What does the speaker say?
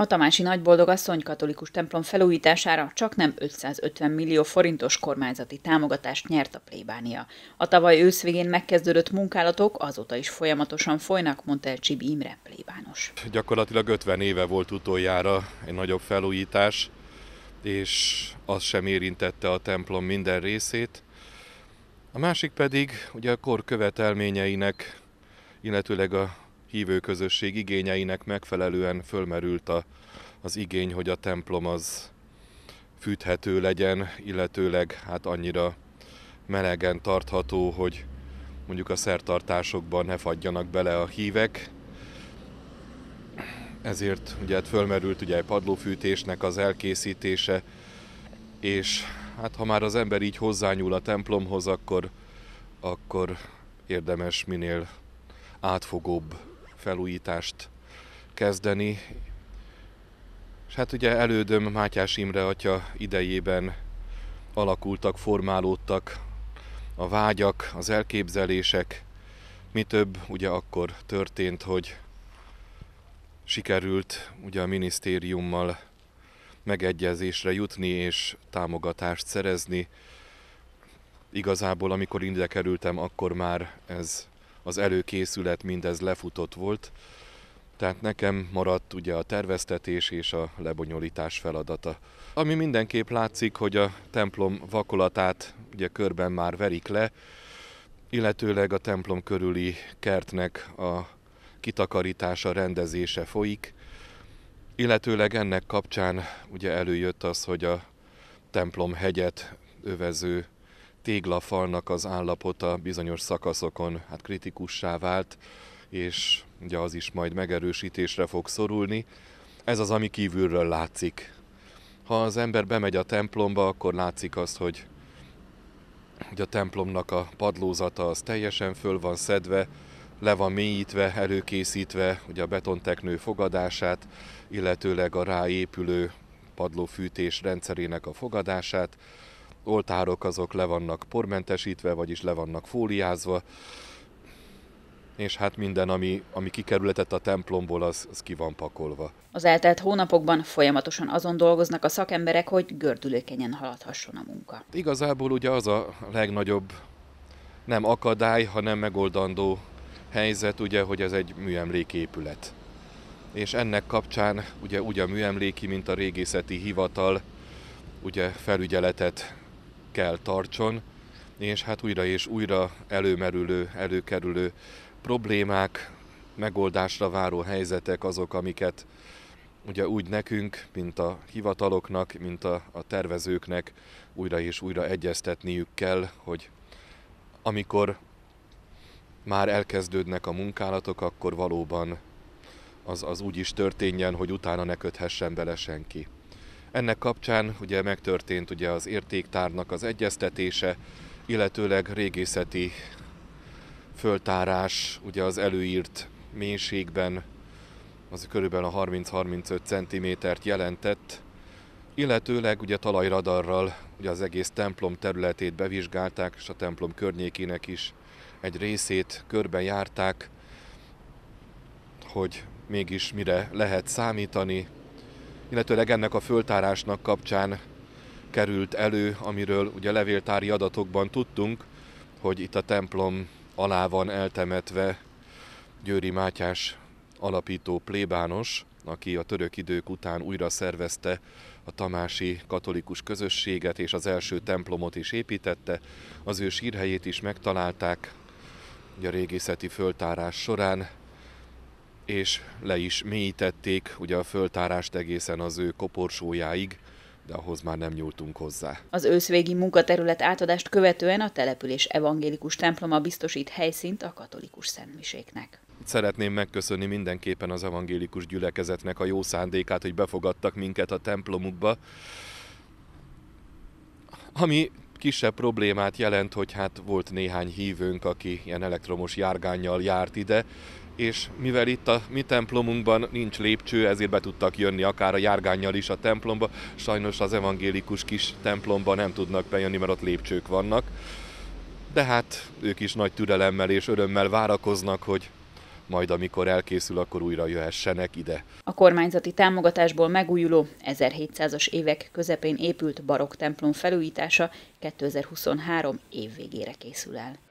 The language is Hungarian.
A Tamási nagyboldogasszony katolikus templom felújítására csak nem 550 millió forintos kormányzati támogatást nyert a plébánia. A tavaly ősz végén megkezdődött munkálatok azóta is folyamatosan folynak, mondta el Csibi Imre plébános. Gyakorlatilag 50 éve volt utoljára egy nagyobb felújítás, és az sem érintette a templom minden részét. A másik pedig ugye a kor követelményeinek, illetőleg a hívőközösség igényeinek megfelelően fölmerült a, az igény, hogy a templom az fűthető legyen, illetőleg hát annyira melegen tartható, hogy mondjuk a szertartásokban ne fagyjanak bele a hívek. Ezért ugye hát fölmerült ugye padlófűtésnek az elkészítése, és hát ha már az ember így hozzányúl a templomhoz, akkor, akkor érdemes minél átfogóbb felújítást kezdeni. És hát ugye elődöm Mátyás Imre atya idejében alakultak, formálódtak a vágyak, az elképzelések. Mi több ugye akkor történt, hogy sikerült ugye a minisztériummal megegyezésre jutni és támogatást szerezni. Igazából, amikor ide kerültem, akkor már ez az előkészület, mindez lefutott volt. Tehát nekem maradt ugye a terveztetés és a lebonyolítás feladata. Ami mindenképp látszik, hogy a templom vakolatát ugye körben már verik le, illetőleg a templom körüli kertnek a kitakarítása, rendezése folyik, illetőleg ennek kapcsán ugye előjött az, hogy a templom hegyet övező téglafalnak az állapota bizonyos szakaszokon hát kritikussá vált, és ugye az is majd megerősítésre fog szorulni. Ez az, ami kívülről látszik. Ha az ember bemegy a templomba, akkor látszik azt, hogy, hogy a templomnak a padlózata az teljesen föl van szedve, le van mélyítve, előkészítve ugye a betonteknő fogadását, illetőleg a ráépülő padlófűtés rendszerének a fogadását, oltárok azok le vannak pormentesítve, vagyis le vannak fóliázva, és hát minden, ami, ami kikerületett a templomból, az, az ki van pakolva. Az eltelt hónapokban folyamatosan azon dolgoznak a szakemberek, hogy gördülékenyen haladhasson a munka. Igazából ugye az a legnagyobb nem akadály, hanem megoldandó helyzet, ugye, hogy ez egy műemléképület. És ennek kapcsán ugye úgy a műemléki, mint a régészeti hivatal ugye felügyeletet kell tartson, és hát újra és újra előmerülő, előkerülő problémák, megoldásra váró helyzetek azok, amiket ugye úgy nekünk, mint a hivataloknak, mint a, a tervezőknek újra és újra egyeztetniük kell, hogy amikor már elkezdődnek a munkálatok, akkor valóban az, az úgy is történjen, hogy utána ne köthessen bele senki. Ennek kapcsán ugye megtörtént ugye az értéktárnak az egyeztetése, illetőleg régészeti föltárás ugye az előírt mélységben, az körülbelül a 30-35 cm-t jelentett, illetőleg ugye talajradarral ugye az egész templom területét bevizsgálták, és a templom környékének is egy részét körben járták, hogy mégis mire lehet számítani, illetőleg ennek a föltárásnak kapcsán került elő, amiről ugye levéltári adatokban tudtunk, hogy itt a templom alá van eltemetve Győri Mátyás alapító plébános, aki a török idők után újra szervezte a tamási katolikus közösséget, és az első templomot is építette. Az ő sírhelyét is megtalálták a régészeti föltárás során, és le is mélyítették ugye a föltárást egészen az ő koporsójáig, de ahhoz már nem nyúltunk hozzá. Az őszvégi munkaterület átadást követően a település evangélikus temploma biztosít helyszínt a katolikus szentmiséknek. Szeretném megköszönni mindenképpen az evangélikus gyülekezetnek a jó szándékát, hogy befogadtak minket a templomukba, ami kisebb problémát jelent, hogy hát volt néhány hívőnk, aki ilyen elektromos járgányjal járt ide, és mivel itt a mi templomunkban nincs lépcső, ezért be tudtak jönni akár a járgányjal is a templomba. Sajnos az evangélikus kis templomba nem tudnak bejönni, mert ott lépcsők vannak. De hát ők is nagy türelemmel és örömmel várakoznak, hogy majd amikor elkészül, akkor újra jöhessenek ide. A kormányzati támogatásból megújuló 1700-as évek közepén épült barokk templom felújítása 2023 év végére készül el.